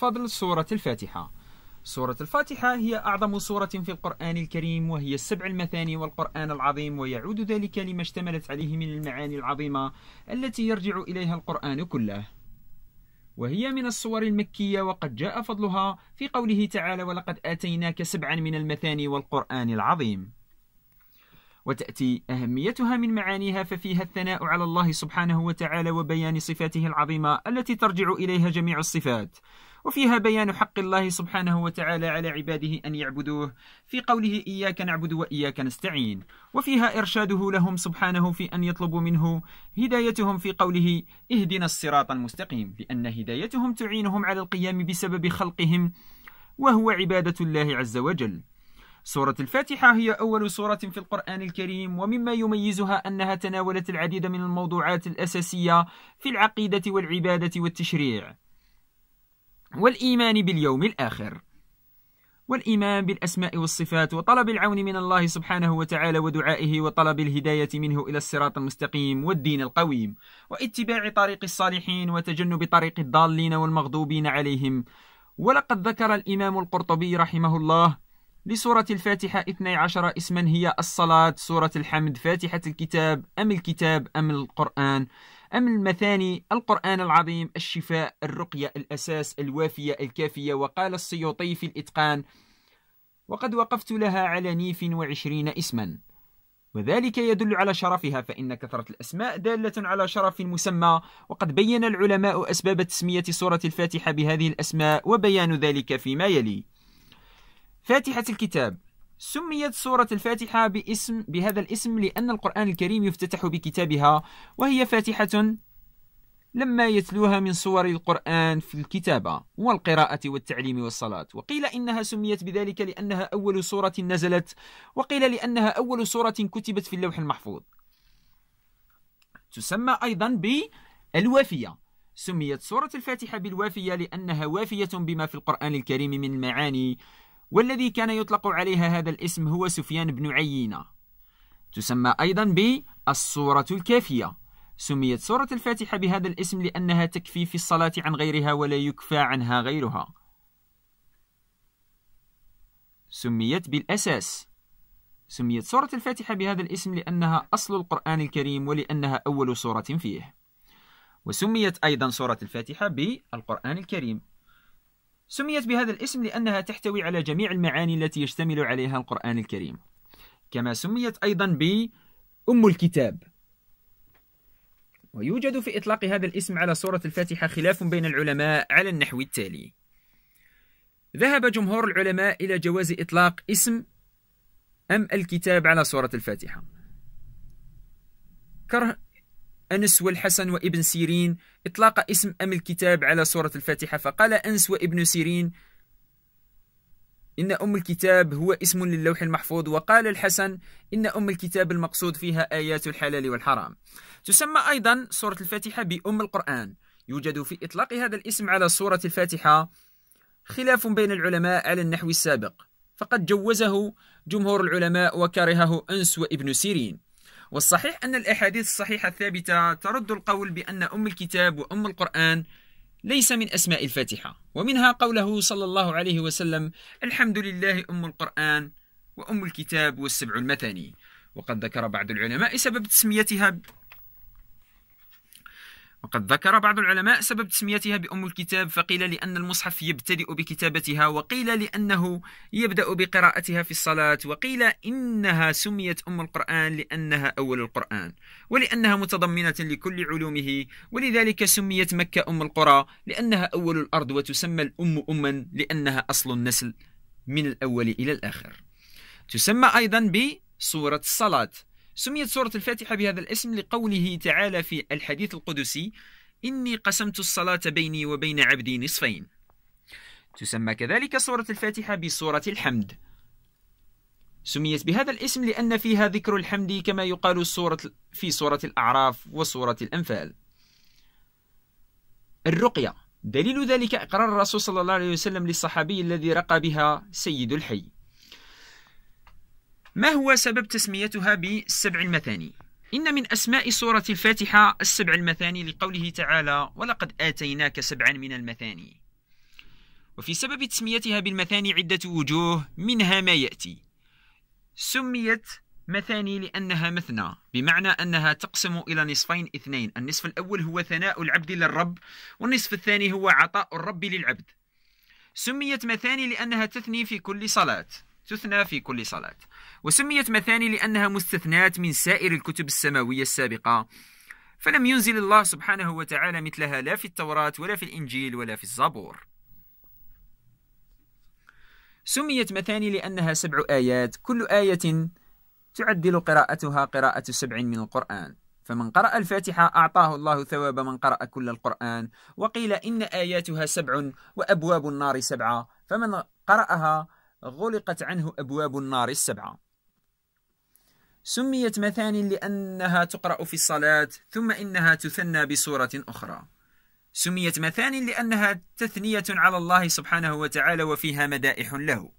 فضل سورة الفاتحة سورة الفاتحة هي أعظم سورة في القرآن الكريم وهي السبع المثاني والقرآن العظيم ويعود ذلك لما اشتملت عليه من المعاني العظيمة التي يرجع إليها القرآن كله وهي من الصور المكية وقد جاء فضلها في قوله تعالى ولقد آتيناك سبعا من المثاني والقرآن العظيم وتأتي أهميتها من معانيها ففيها الثناء على الله سبحانه وتعالى وبيان صفاته العظيمة التي ترجع إليها جميع الصفات وفيها بيان حق الله سبحانه وتعالى على عباده أن يعبدوه في قوله إياك نعبد وإياك نستعين وفيها إرشاده لهم سبحانه في أن يطلبوا منه هدايتهم في قوله اهدنا الصراط المستقيم لأن هدايتهم تعينهم على القيام بسبب خلقهم وهو عبادة الله عز وجل سورة الفاتحة هي أول سورة في القرآن الكريم ومما يميزها أنها تناولت العديد من الموضوعات الأساسية في العقيدة والعبادة والتشريع والإيمان باليوم الآخر والإيمان بالأسماء والصفات وطلب العون من الله سبحانه وتعالى ودعائه وطلب الهداية منه إلى الصراط المستقيم والدين القويم واتباع طريق الصالحين وتجنب طريق الضالين والمغضوبين عليهم ولقد ذكر الإمام القرطبي رحمه الله لسورة الفاتحة 12 اسما هي الصلاة سورة الحمد فاتحة الكتاب أم الكتاب أم القرآن أم المثاني القرآن العظيم الشفاء الرقية الأساس الوافية الكافية وقال السيوطي في الإتقان وقد وقفت لها على نيف وعشرين اسما وذلك يدل على شرفها فإن كثرة الأسماء دالة على شرف مسمى وقد بين العلماء أسباب تسمية سورة الفاتحة بهذه الأسماء وبيان ذلك فيما يلي فاتحة الكتاب سميت سورة الفاتحة باسم بهذا الاسم لأن القرآن الكريم يفتتح بكتابها وهي فاتحة لما يتلوها من صور القرآن في الكتابة والقراءة والتعليم والصلاة وقيل إنها سميت بذلك لأنها أول سورة نزلت وقيل لأنها أول سورة كتبت في اللوح المحفوظ تسمى أيضا بالوافية سميت سورة الفاتحة بالوافية لأنها وافية بما في القرآن الكريم من معاني والذي كان يطلق عليها هذا الاسم هو سفيان بن عيينة تسمى أيضا بالصورة الكافية سميت سورة الفاتحة بهذا الاسم لأنها تكفي في الصلاة عن غيرها ولا يكفى عنها غيرها سميت بالأساس سميت سورة الفاتحة بهذا الاسم لأنها أصل القرآن الكريم ولأنها أول سورة فيه وسميت أيضا سورة الفاتحة بالقرآن الكريم سميت بهذا الاسم لأنها تحتوي على جميع المعاني التي يشتمل عليها القرآن الكريم كما سميت أيضا ب أم الكتاب ويوجد في إطلاق هذا الاسم على سورة الفاتحة خلاف بين العلماء على النحو التالي ذهب جمهور العلماء إلى جواز إطلاق اسم أم الكتاب على سورة الفاتحة كره أنس والحسن وابن سيرين إطلاق اسم أم الكتاب على سورة الفاتحة فقال أنس وابن سيرين إن أم الكتاب هو اسم للوح المحفوظ وقال الحسن إن أم الكتاب المقصود فيها آيات الحلال والحرام تسمى أيضا سورة الفاتحة بأم القرآن يوجد في إطلاق هذا الاسم على سورة الفاتحة خلاف بين العلماء على النحو السابق فقد جوزه جمهور العلماء وكرهه أنس وابن سيرين والصحيح أن الأحاديث الصحيحة الثابتة ترد القول بأن أم الكتاب وأم القرآن ليس من أسماء الفاتحة ومنها قوله صلى الله عليه وسلم الحمد لله أم القرآن وأم الكتاب والسبع المثاني وقد ذكر بعض العلماء سبب تسميتها وقد ذكر بعض العلماء سبب تسميتها بأم الكتاب فقيل لأن المصحف يبتدئ بكتابتها وقيل لأنه يبدأ بقراءتها في الصلاة وقيل إنها سميت أم القرآن لأنها أول القرآن ولأنها متضمنة لكل علومه ولذلك سميت مكة أم القرى لأنها أول الأرض وتسمى الأم أما لأنها أصل النسل من الأول إلى الآخر تسمى أيضا بصورة الصلاة سميت سورة الفاتحة بهذا الاسم لقوله تعالى في الحديث القدسي إني قسمت الصلاة بيني وبين عبدي نصفين تسمى كذلك سورة الفاتحة بسورة الحمد سميت بهذا الاسم لأن فيها ذكر الحمد كما يقال سورة في سورة الأعراف وسورة الأنفال الرقية دليل ذلك إقرار الرسول صلى الله عليه وسلم للصحابي الذي رقى بها سيد الحي ما هو سبب تسميتها بالسبع المثاني؟ إن من أسماء سورة الفاتحة السبع المثاني لقوله تعالى ولقد آتيناك سبعا من المثاني وفي سبب تسميتها بالمثاني عدة وجوه منها ما يأتي سميت مثاني لأنها مثنى بمعنى أنها تقسم إلى نصفين اثنين النصف الأول هو ثناء العبد للرب والنصف الثاني هو عطاء الرب للعبد سميت مثاني لأنها تثني في كل صلاة تثنى في كل صلاة وسميت مثاني لأنها مستثناة من سائر الكتب السماوية السابقة فلم ينزل الله سبحانه وتعالى مثلها لا في التوراة ولا في الإنجيل ولا في الزبور سميت مثاني لأنها سبع آيات كل آية تعدل قراءتها قراءة سبع من القرآن فمن قرأ الفاتحة أعطاه الله ثواب من قرأ كل القرآن وقيل إن آياتها سبع وأبواب النار سبعة فمن قرأها غلقت عنه أبواب النار السبعة سميت مثان لأنها تقرأ في الصلاة ثم إنها تثنى بصورة أخرى سميت مثان لأنها تثنية على الله سبحانه وتعالى وفيها مدائح له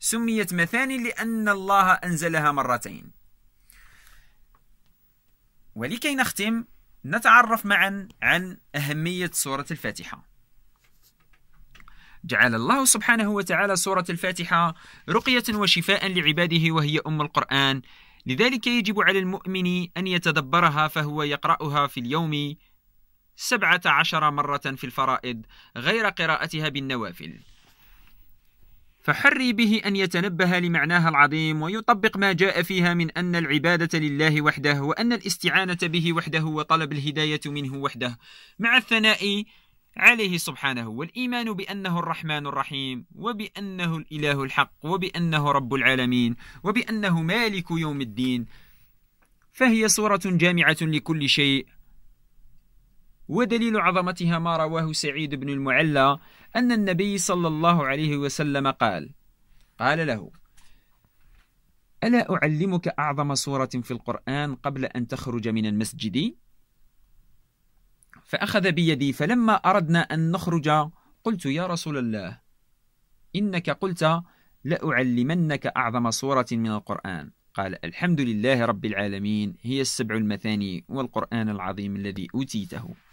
سميت مثان لأن الله أنزلها مرتين ولكي نختم نتعرف معا عن أهمية سورة الفاتحة جعل الله سبحانه وتعالى سورة الفاتحة رقية وشفاء لعباده وهي أم القرآن لذلك يجب على المؤمن أن يتدبرها فهو يقرأها في اليوم سبعة عشر مرة في الفرائض غير قراءتها بالنوافل فحري به أن يتنبه لمعناها العظيم ويطبق ما جاء فيها من أن العبادة لله وحده وأن الاستعانة به وحده وطلب الهداية منه وحده مع الثناء عليه سبحانه والإيمان بأنه الرحمن الرحيم وبأنه الإله الحق وبأنه رب العالمين وبأنه مالك يوم الدين فهي صورة جامعة لكل شيء ودليل عظمتها ما رواه سعيد بن المعلى أن النبي صلى الله عليه وسلم قال قال له ألا أعلمك أعظم سورة في القرآن قبل أن تخرج من المسجد؟ فأخذ بيدي فلما أردنا أن نخرج قلت يا رسول الله إنك قلت لأعلمنك أعظم صورة من القرآن قال الحمد لله رب العالمين هي السبع المثاني والقرآن العظيم الذي أوتيته